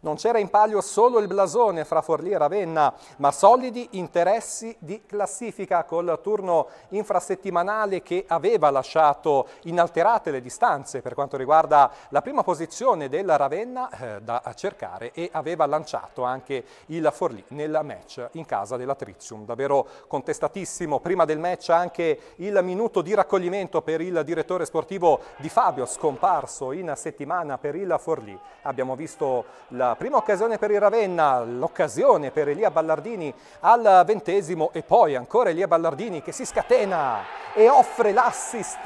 Non c'era in palio solo il blasone fra Forlì e Ravenna, ma solidi interessi di classifica col turno infrasettimanale che aveva lasciato inalterate le distanze per quanto riguarda la prima posizione della Ravenna eh, da cercare e aveva lanciato anche il Forlì nel match in casa della Trizium. Davvero contestatissimo. Prima del match anche il minuto di raccoglimento per il direttore sportivo di Fabio, scomparso in settimana per il Forlì. Abbiamo visto la prima occasione per il Ravenna, l'occasione per Elia Ballardini al ventesimo e poi ancora Elia Ballardini che si scatena e offre l'assist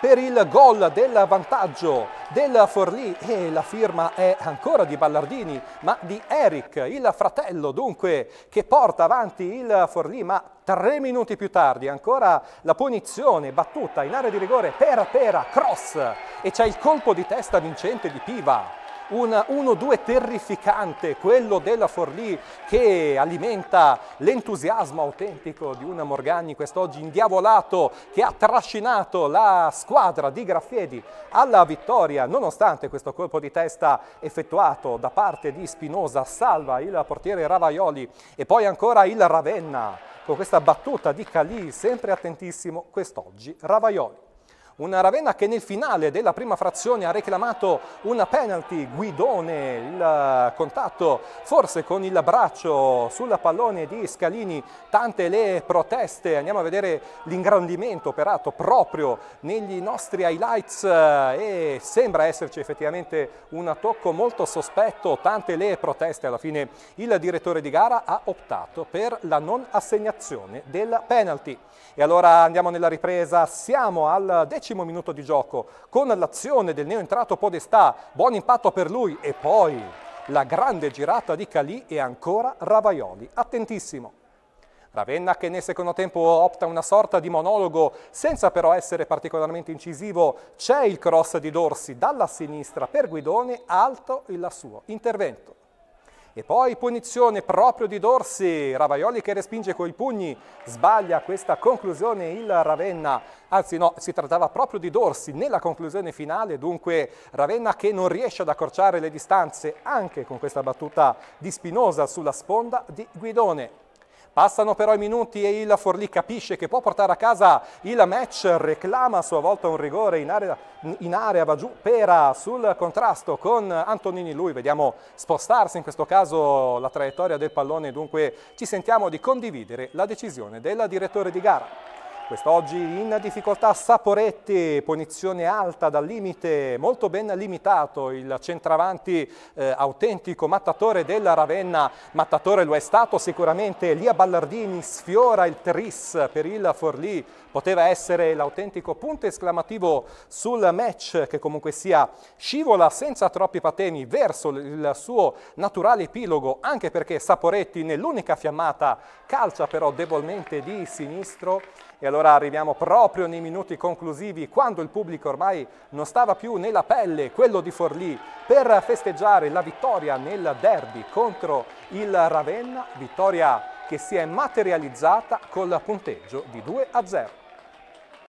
per il gol del vantaggio del Forlì e la firma è ancora di Ballardini ma di Eric, il fratello dunque che porta avanti il Forlì ma tre minuti più tardi ancora la punizione battuta in area di rigore per Pera, cross e c'è il colpo di testa vincente di Piva un 1-2 terrificante, quello della Forlì che alimenta l'entusiasmo autentico di una Morgagni quest'oggi indiavolato che ha trascinato la squadra di Graffiedi alla vittoria nonostante questo colpo di testa effettuato da parte di Spinosa salva il portiere Ravaioli e poi ancora il Ravenna con questa battuta di Calì sempre attentissimo quest'oggi Ravaioli una Ravenna che nel finale della prima frazione ha reclamato una penalty, Guidone il contatto forse con il braccio sul pallone di Scalini, tante le proteste, andiamo a vedere l'ingrandimento operato proprio negli nostri highlights eh, e sembra esserci effettivamente un tocco molto sospetto, tante le proteste, alla fine il direttore di gara ha optato per la non assegnazione del penalty. E allora andiamo nella ripresa, siamo al decimo decimo minuto di gioco, con l'azione del neoentrato Podestà, buon impatto per lui e poi la grande girata di Calì e ancora Ravaioli, attentissimo. Ravenna che nel secondo tempo opta una sorta di monologo senza però essere particolarmente incisivo. C'è il cross di Dorsi dalla sinistra per Guidone, alto il suo intervento e poi punizione proprio di Dorsi, Ravaioli che respinge coi pugni, sbaglia questa conclusione il Ravenna, anzi no, si trattava proprio di Dorsi nella conclusione finale, dunque Ravenna che non riesce ad accorciare le distanze anche con questa battuta di Spinosa sulla sponda di Guidone. Passano però i minuti e il Forlì capisce che può portare a casa il match, reclama a sua volta un rigore in area, in area va giù Pera sul contrasto con Antonini, lui vediamo spostarsi in questo caso la traiettoria del pallone, dunque ci sentiamo di condividere la decisione del direttore di gara. Quest'oggi in difficoltà Saporetti, punizione alta dal limite, molto ben limitato il centravanti eh, autentico mattatore della Ravenna, mattatore lo è stato sicuramente, Lia Ballardini sfiora il tris per il Forlì, poteva essere l'autentico punto esclamativo sul match che comunque sia scivola senza troppi patemi verso il suo naturale epilogo, anche perché Saporetti nell'unica fiammata calcia però debolmente di sinistro, e allora arriviamo proprio nei minuti conclusivi, quando il pubblico ormai non stava più nella pelle, quello di Forlì, per festeggiare la vittoria nel derby contro il Ravenna, vittoria che si è materializzata col punteggio di 2 a 0.